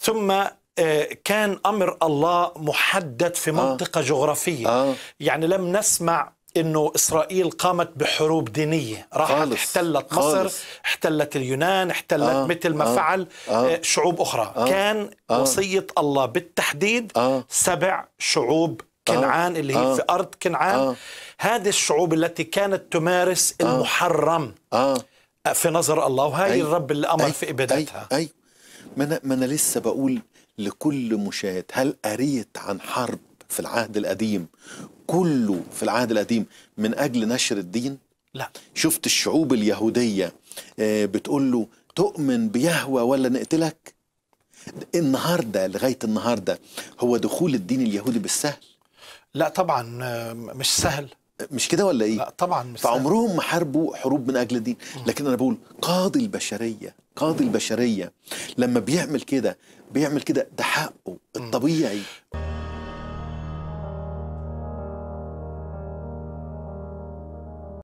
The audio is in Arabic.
ثم آه، كان امر الله محدد في آه. منطقه آه. جغرافيه آه. يعني لم نسمع انه اسرائيل قامت بحروب دينيه راحت خالص. احتلت مصر خالص. احتلت اليونان احتلت آه. مثل ما آه. فعل آه. آه، شعوب اخرى آه. كان آه. وصيه الله بالتحديد آه. سبع شعوب كنعان اللي هي آه. في ارض كنعان آه. هذه الشعوب التي كانت تمارس آه. المحرم آه. في نظر الله وهي الرب اللي امر أي. في ابادتها أي. أي. ما انا ما انا لسه بقول لكل مشاهد هل قريت عن حرب في العهد القديم كله في العهد القديم من اجل نشر الدين؟ لا شفت الشعوب اليهوديه آه، بتقول له تؤمن بيهوى ولا نقتلك؟ النهارده لغايه النهارده هو دخول الدين اليهودي بالسهل؟ لا طبعا آه، مش سهل مش كده ولا ايه؟ لا طبعا مش فعمرهم ما حاربوا حروب من اجل الدين، لكن انا بقول قاضي البشريه، قاضي البشريه لما بيعمل كده بيعمل كده ده حقه الطبيعي